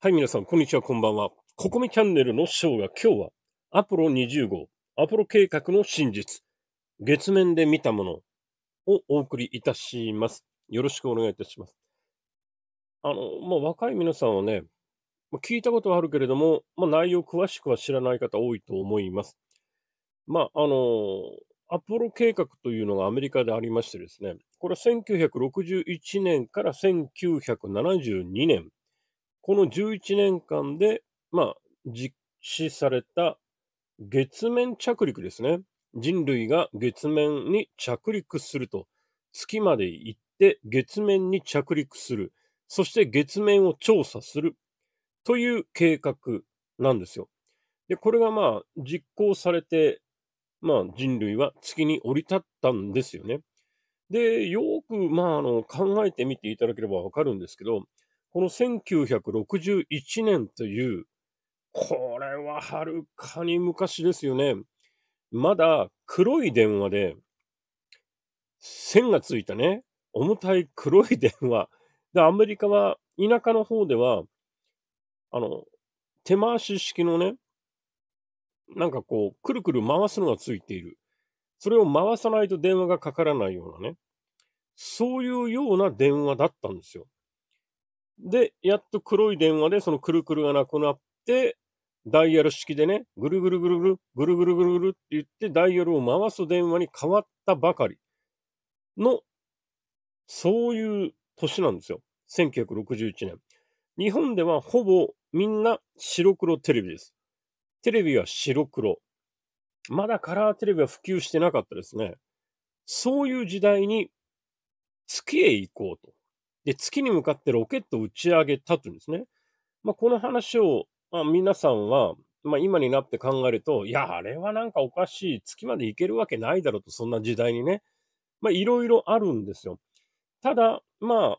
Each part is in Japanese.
はい、皆さん、こんにちは、こんばんは。ココミチャンネルのショーが今日は、アポロ20号、アポロ計画の真実、月面で見たものをお送りいたします。よろしくお願いいたします。あの、まあ、若い皆さんはね、まあ、聞いたことはあるけれども、まあ、内容詳しくは知らない方多いと思います。まあ、あの、アポロ計画というのがアメリカでありましてですね、これは1961年から1972年、この11年間で、まあ、実施された月面着陸ですね。人類が月面に着陸すると、月まで行って月面に着陸する、そして月面を調査するという計画なんですよ。で、これがまあ実行されて、まあ人類は月に降り立ったんですよね。で、よくまああの考えてみていただければわかるんですけど、この1961年という、これははるかに昔ですよね。まだ黒い電話で、線がついたね、重たい黒い電話。で、アメリカは、田舎の方では、あの、手回し式のね、なんかこう、くるくる回すのがついている。それを回さないと電話がかからないようなね、そういうような電話だったんですよ。で、やっと黒い電話でそのくるくるがなくなって、ダイヤル式でね、ぐるぐるぐるぐる、ぐるぐるぐるぐるって言ってダイヤルを回す電話に変わったばかりの、そういう年なんですよ。1961年。日本ではほぼみんな白黒テレビです。テレビは白黒。まだカラーテレビは普及してなかったですね。そういう時代に月へ行こうと。で、月に向かってロケットを打ち上げたというんですね。まあ、この話を、まあ、皆さんは、まあ、今になって考えると、いや、あれはなんかおかしい。月まで行けるわけないだろうと、そんな時代にね。まあ、いろいろあるんですよ。ただ、まあ、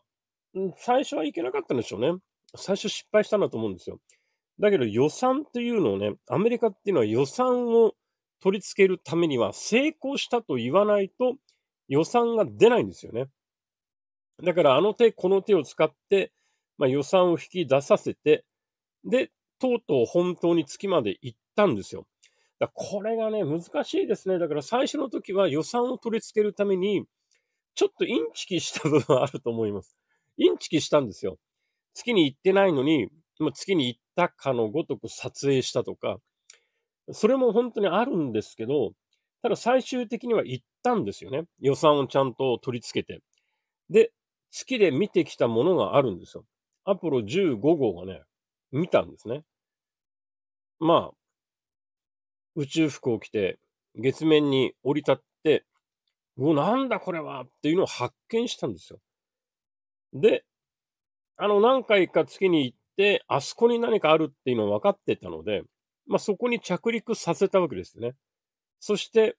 最初はいけなかったんでしょうね。最初失敗したんだと思うんですよ。だけど予算っていうのをね、アメリカっていうのは予算を取り付けるためには成功したと言わないと予算が出ないんですよね。だからあの手この手を使って、まあ、予算を引き出させて、で、とうとう本当に月まで行ったんですよ。だこれがね、難しいですね。だから最初の時は予算を取り付けるために、ちょっとインチキした部分はあると思います。インチキしたんですよ。月に行ってないのに、ま月に行ったかのごとく撮影したとか、それも本当にあるんですけど、ただ最終的には行ったんですよね。予算をちゃんと取り付けて。で、好きで見てきたものがあるんですよ。アポロ15号がね、見たんですね。まあ、宇宙服を着て、月面に降り立って、うお、なんだこれはっていうのを発見したんですよ。で、あの、何回か月に行って、あそこに何かあるっていうのを分かってたので、まあ、そこに着陸させたわけですね。そして、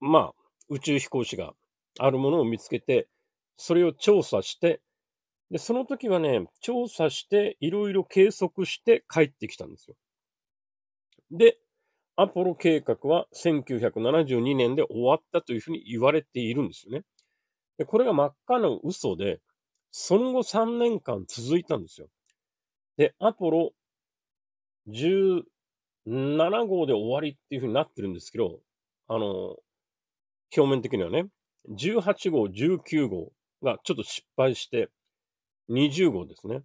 まあ、宇宙飛行士があるものを見つけて、それを調査して、で、その時はね、調査して、いろいろ計測して帰ってきたんですよ。で、アポロ計画は1972年で終わったというふうに言われているんですよね。でこれが真っ赤な嘘で、その後3年間続いたんですよ。で、アポロ17号で終わりっていうふうになってるんですけど、あの、表面的にはね、18号、19号、がちょっと失敗して、20号ですね。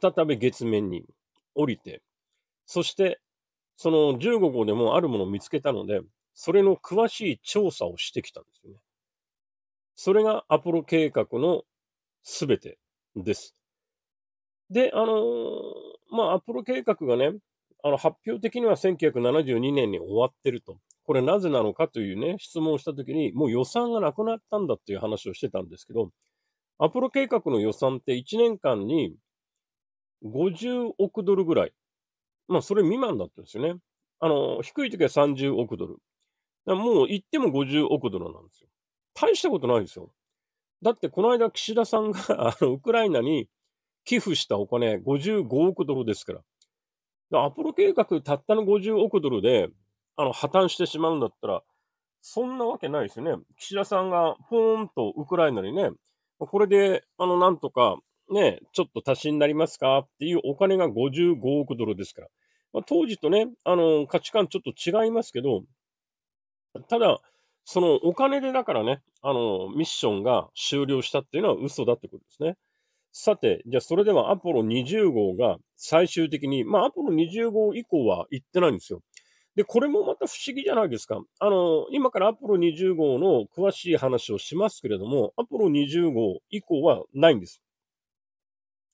再び月面に降りて、そして、その15号でもあるものを見つけたので、それの詳しい調査をしてきたんですよね。それがアポロ計画のすべてです。で、あのー、まあ、アポロ計画がね、あの、発表的には1972年に終わってると。これなぜなのかというね、質問をしたときに、もう予算がなくなったんだっていう話をしてたんですけど、アポロ計画の予算って1年間に50億ドルぐらい。まあ、それ未満だったんですよね。あの、低い時は30億ドル。もう行っても50億ドルなんですよ。大したことないですよ。だってこの間岸田さんが あのウクライナに寄付したお金55億ドルですから。アポロ計画たったの50億ドルであの、破綻してしまうんだったら、そんなわけないですよね。岸田さんがポーンとウクライナにね、これで、あの、なんとか、ね、ちょっと足しになりますかっていうお金が55億ドルですから。まあ、当時とね、あの、価値観ちょっと違いますけど、ただ、そのお金でだからね、あの、ミッションが終了したっていうのは嘘だってことですね。さて、じゃあそれではアポロ20号が最終的に、まあアポロ20号以降は行ってないんですよ。で、これもまた不思議じゃないですか。あの、今からアポロ20号の詳しい話をしますけれども、アポロ20号以降はないんです。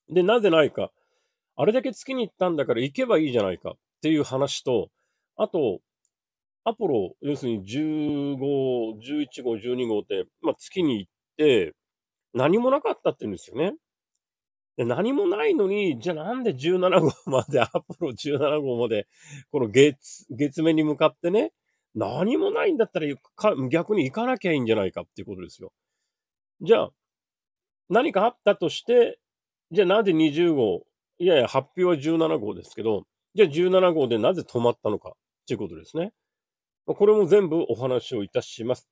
で、なぜないか。あれだけ月に行ったんだから行けばいいじゃないかっていう話と、あと、アポロ、要するに15、11号、12号って、まあ、月に行って、何もなかったって言うんですよね。何もないのに、じゃあなんで17号まで、アポロ17号まで、この月、月面に向かってね、何もないんだったら逆に行かなきゃいいんじゃないかっていうことですよ。じゃあ、何かあったとして、じゃあなぜ20号、いやいや、発表は17号ですけど、じゃあ17号でなぜ止まったのかっていうことですね。これも全部お話をいたします。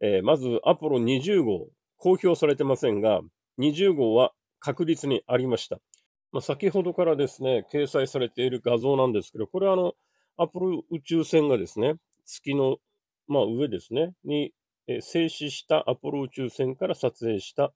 えー、まず、アポロ20号、公表されてませんが、20号は確実にありました。まあ、先ほどからですね、掲載されている画像なんですけど、これはあの、アポロ宇宙船がですね、月の、まあ、上ですね、に、え静止したアポロ宇宙船から撮影した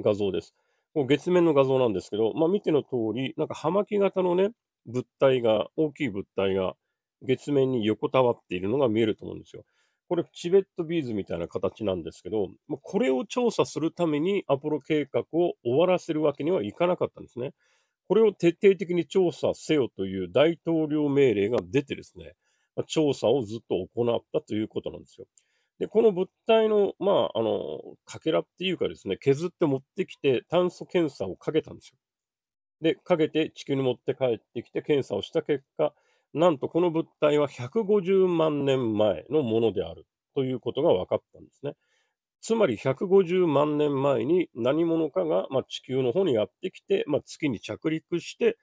画像です。こう月面の画像なんですけど、まあ、見ての通り、なんか葉巻型のね、物体が、大きい物体が月面に横たわっているのが見えると思うんですよ。これチベットビーズみたいな形なんですけど、これを調査するためにアポロ計画を終わらせるわけにはいかなかったんですね。これを徹底的に調査せよという大統領命令が出てですね、調査をずっと行ったということなんですよ。で、この物体の、まあ、あの、かけらっていうかですね、削って持ってきて炭素検査をかけたんですよ。で、かけて地球に持って帰ってきて検査をした結果、なんとこの物体は150万年前のものであるということが分かったんですね。つまり150万年前に何者かが、まあ、地球の方にやってきて、まあ、月に着陸して、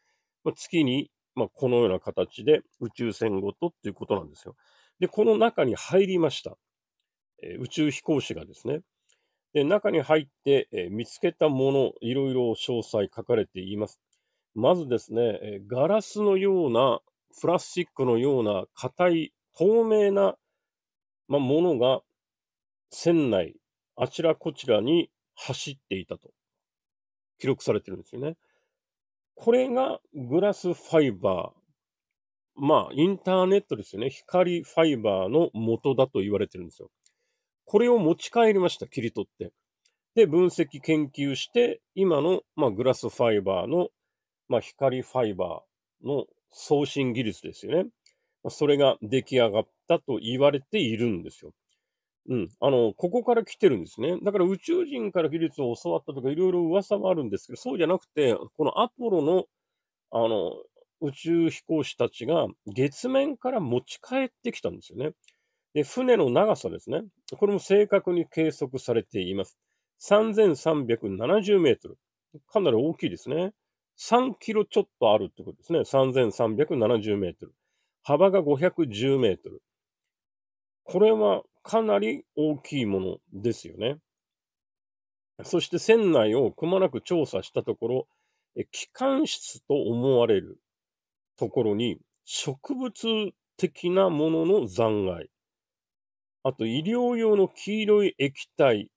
まあ、月に、まあ、このような形で宇宙船ごとっていうことなんですよ。で、この中に入りました。えー、宇宙飛行士がですね。で、中に入って、えー、見つけたもの、いろいろ詳細書かれています。まずですね、えー、ガラスのようなプラスチックのような硬い透明な、まものが船内、あちらこちらに走っていたと記録されてるんですよね。これがグラスファイバー。まあ、インターネットですよね。光ファイバーの元だと言われてるんですよ。これを持ち帰りました、切り取って。で、分析研究して、今の、まあ、グラスファイバーの、まあ、光ファイバーの送信技術ですよね。それが出来上がったと言われているんですよ。うん。あの、ここから来てるんですね。だから宇宙人から技術を教わったとか、いろいろ噂もあるんですけど、そうじゃなくて、このアポロの、あの、宇宙飛行士たちが月面から持ち帰ってきたんですよね。で、船の長さですね。これも正確に計測されています。3370メートル。かなり大きいですね。3キロちょっとあるってことですね。3370メートル。幅が510メートル。これはかなり大きいものですよね。そして船内をくまなく調査したところ、機関室と思われるところに植物的なものの残骸、あと医療用の黄色い液体、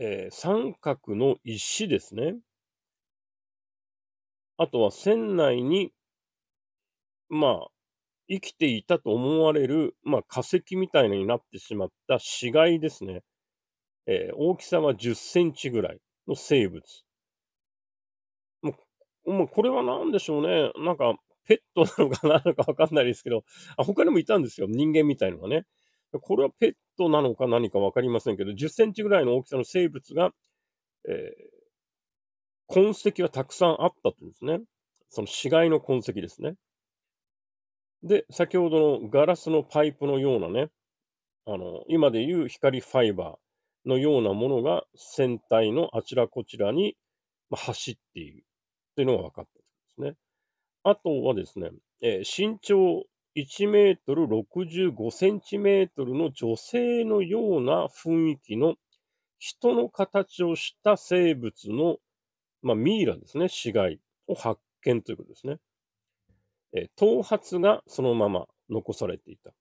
えー、三角の石ですね。あとは船内に、まあ、生きていたと思われる、まあ、化石みたいになってしまった死骸ですね。えー、大きさは10センチぐらいの生物。もう、もうこれは何でしょうね。なんか、ペットなのかなのかわかんないですけどあ、他にもいたんですよ。人間みたいのがね。これはペットなのか何かわかりませんけど、10センチぐらいの大きさの生物が、えー、痕跡はたくさんあったとですね。その死骸の痕跡ですね。で、先ほどのガラスのパイプのようなね、あの、今でいう光ファイバーのようなものが船体のあちらこちらに走っているというのが分かったんですね。あとはですね、えー、身長1メートル65センチメートルの女性のような雰囲気の人の形をした生物のまあ、ミイラですね、死骸を発見ということですね。え頭髪がそのまま残されていた。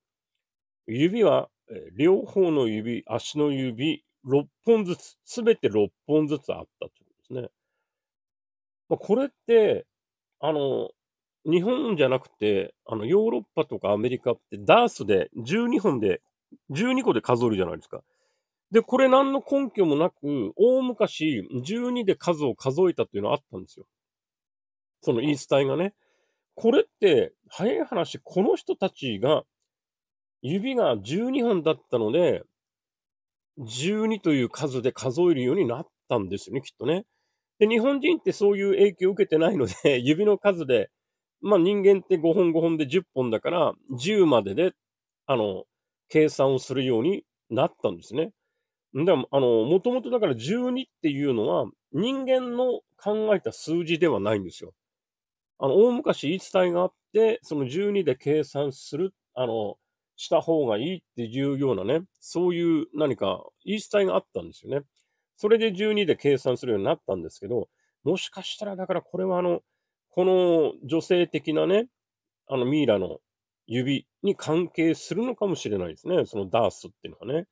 指は、え両方の指、足の指、6本ずつ、すべて6本ずつあったということですね。まあ、これって、あの、日本じゃなくて、あの、ヨーロッパとかアメリカってダースで12本で、12個で数えるじゃないですか。で、これ何の根拠もなく、大昔、12で数を数えたっていうのはあったんですよ。その言い伝えがね。これって、早い話、この人たちが、指が12本だったので、12という数で数えるようになったんですよね、きっとね。で、日本人ってそういう影響を受けてないので、指の数で、まあ人間って5本5本で10本だから、10までで、あの、計算をするようになったんですね。でも、あの、もともとだから12っていうのは人間の考えた数字ではないんですよ。あの、大昔言い伝えがあって、その12で計算する、あの、した方がいいっていうようなね、そういう何か言い伝えがあったんですよね。それで12で計算するようになったんですけど、もしかしたらだからこれはあの、この女性的なね、あのミイラの指に関係するのかもしれないですね。そのダースっていうのはね。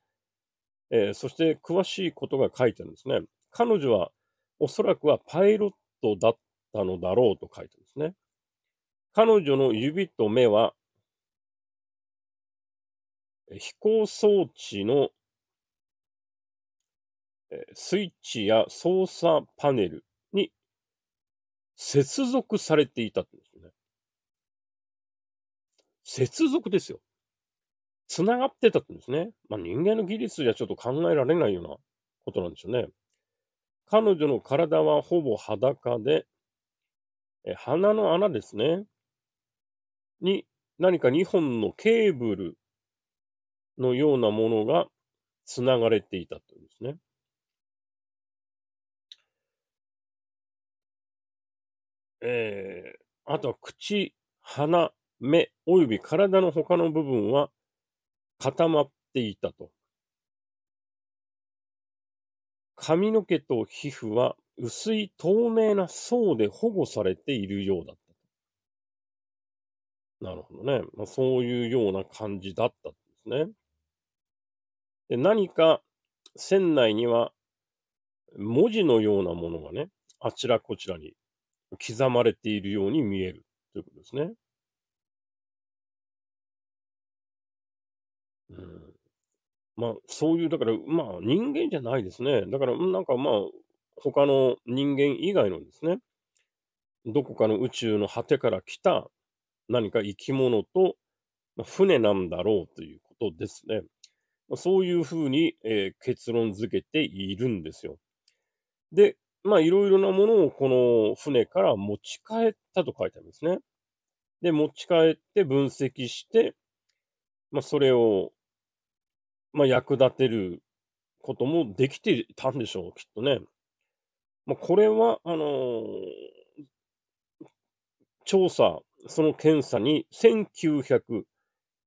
えー、そして詳しいことが書いてあるんですね。彼女はおそらくはパイロットだったのだろうと書いてあるんですね。彼女の指と目は飛行装置のスイッチや操作パネルに接続されていたんですね。接続ですよ。繋がってたってですね。まあ、人間の技術じゃちょっと考えられないようなことなんでしょうね。彼女の体はほぼ裸で、え鼻の穴ですね。に何か2本のケーブルのようなものが繋がれていたというんですね。えー、あとは口、鼻、目、および体の他の部分は固まっていたと。髪の毛と皮膚は薄い透明な層で保護されているようだった。なるほどね。まあ、そういうような感じだったんですね。で何か船内には文字のようなものがね、あちらこちらに刻まれているように見えるということですね。うん、まあ、そういう、だから、まあ、人間じゃないですね。だから、なんかまあ、他の人間以外のですね、どこかの宇宙の果てから来た何か生き物と、まあ、船なんだろうということですね。まあ、そういうふうに、えー、結論づけているんですよ。で、まあいろいろなものをこの船から持ち帰ったと書いてあるんですね。で、持ち帰って分析して、まあそれをまあ、役立てることもできてたんでしょう、きっとね。まあ、これは、あのー、調査、その検査に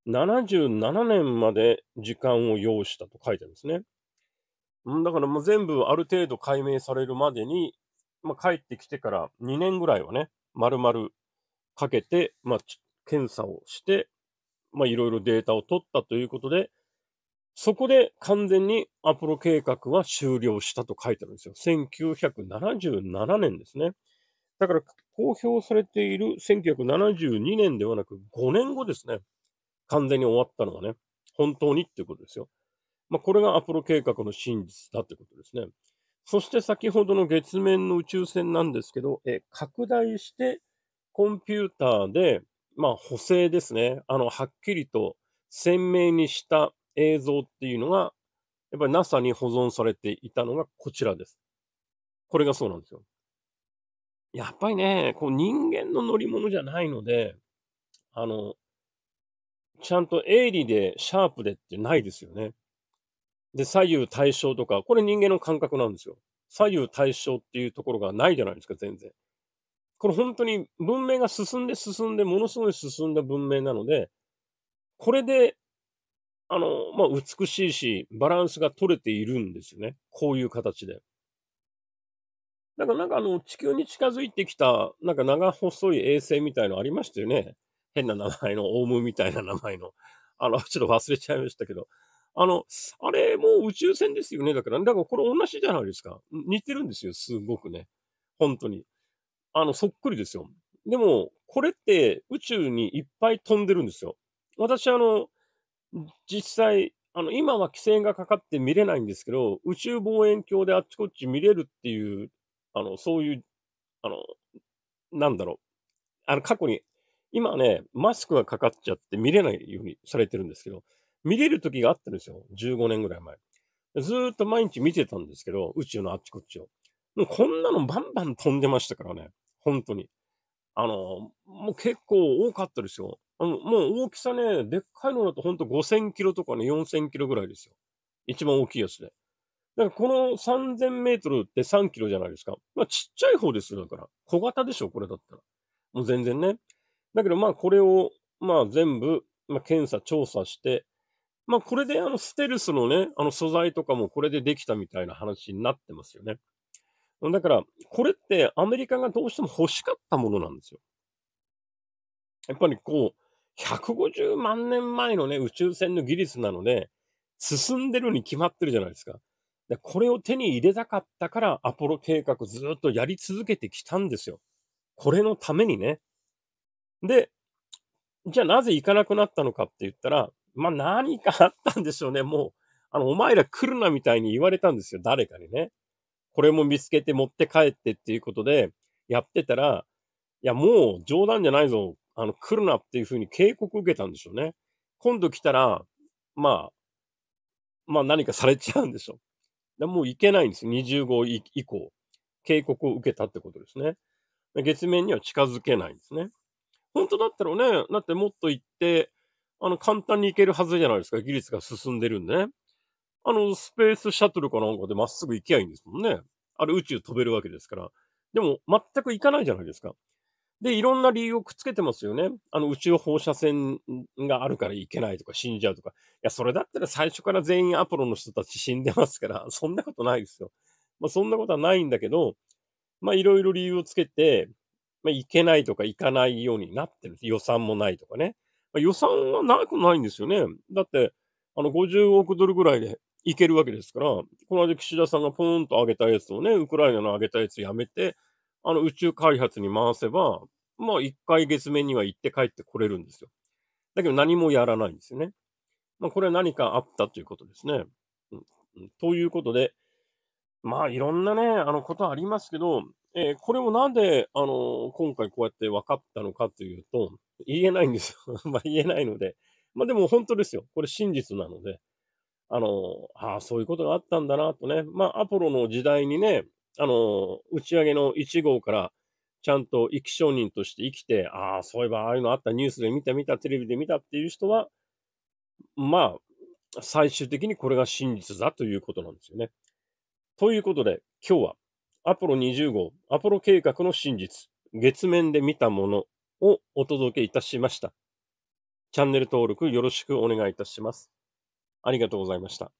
1977年まで時間を要したと書いてあるんですね。だからもう全部ある程度解明されるまでに、まあ、帰ってきてから2年ぐらいはね、丸々かけて、まあ、検査をして、まあ、いろいろデータを取ったということで、そこで完全にアポロ計画は終了したと書いてあるんですよ。1977年ですね。だから公表されている1972年ではなく5年後ですね。完全に終わったのがね、本当にっていうことですよ。まあ、これがアポロ計画の真実だってことですね。そして先ほどの月面の宇宙船なんですけど、え拡大してコンピューターで、まあ、補正ですね。あの、はっきりと鮮明にした映像っていうのが、やっぱり NASA に保存されていたのがこちらです。これがそうなんですよ。やっぱりね、こう人間の乗り物じゃないので、あの、ちゃんと鋭利でシャープでってないですよね。で、左右対称とか、これ人間の感覚なんですよ。左右対称っていうところがないじゃないですか、全然。これ本当に文明が進んで進んで、ものすごい進んだ文明なので、これであの、まあ、美しいし、バランスが取れているんですよね。こういう形で。だからなんかあの、地球に近づいてきた、なんか長細い衛星みたいのありましたよね。変な名前の、オウムみたいな名前の。あの、ちょっと忘れちゃいましたけど。あの、あれ、もう宇宙船ですよね。だから、だからこれ同じじゃないですか。似てるんですよ、すごくね。本当に。あの、そっくりですよ。でも、これって宇宙にいっぱい飛んでるんですよ。私、あの、実際、あの、今は規制がかかって見れないんですけど、宇宙望遠鏡であっちこっち見れるっていう、あの、そういう、あの、なんだろう。あの、過去に、今ね、マスクがかかっちゃって見れないようにされてるんですけど、見れる時があったんですよ。15年ぐらい前。ずっと毎日見てたんですけど、宇宙のあっちこっちを。もうこんなのバンバン飛んでましたからね。本当に。あの、もう結構多かったですよ。あの、もう大きさね、でっかいのだとほんと5000キロとかね、4000キロぐらいですよ。一番大きいやつで。だからこの3000メートルって3キロじゃないですか。まあちっちゃい方ですよ、だから。小型でしょ、これだったら。もう全然ね。だけどまあこれを、まあ全部、まあ検査、調査して、まあこれであのステルスのね、あの素材とかもこれでできたみたいな話になってますよね。だから、これってアメリカがどうしても欲しかったものなんですよ。やっぱりこう、150万年前のね、宇宙船の技術なので、進んでるに決まってるじゃないですか。でこれを手に入れたかったから、アポロ計画ずっとやり続けてきたんですよ。これのためにね。で、じゃあなぜ行かなくなったのかって言ったら、まあ何かあったんでしょうね。もう、あの、お前ら来るなみたいに言われたんですよ。誰かにね。これも見つけて持って帰ってっていうことでやってたら、いや、もう冗談じゃないぞ。あの、来るなっていうふうに警告を受けたんでしょうね。今度来たら、まあ、まあ何かされちゃうんでしょう。もう行けないんです。25以降。警告を受けたってことですね。月面には近づけないんですね。本当だったらね、だってもっと行って、あの、簡単に行けるはずじゃないですか。技術が進んでるんでね。あの、スペースシャトルかなんかでまっすぐ行きゃいいんですもんね。あれ宇宙飛べるわけですから。でも、全く行かないじゃないですか。で、いろんな理由をくっつけてますよね。あの、宇宙放射線があるからいけないとか、死んじゃうとか。いや、それだったら最初から全員アポロの人たち死んでますから、そんなことないですよ。まあ、そんなことはないんだけど、まあ、いろいろ理由をつけて、まあ、いけないとか、行かないようになってる。予算もないとかね。まあ、予算はなくないんですよね。だって、あの、50億ドルぐらいでいけるわけですから、この間岸田さんがポーンと上げたやつをね、ウクライナの上げたやつやめて、あの宇宙開発に回せば、まあ一回月面には行って帰ってこれるんですよ。だけど何もやらないんですよね。まあこれは何かあったということですね。うん、ということで、まあいろんなね、あのことありますけど、えー、これをなんで、あの今回こうやって分かったのかというと、言えないんですよ。まあ言えないので。まあでも本当ですよ。これ真実なので。あの、ああ、そういうことがあったんだなとね。まあ、アポロの時代にね、あの、打ち上げの1号から、ちゃんと生き証人として生きて、ああ、そういえばああいうのあったニュースで見た見た、テレビで見たっていう人は、まあ、最終的にこれが真実だということなんですよね。ということで、今日はアポロ20号、アポロ計画の真実、月面で見たものをお届けいたしました。チャンネル登録よろしくお願いいたします。ありがとうございました。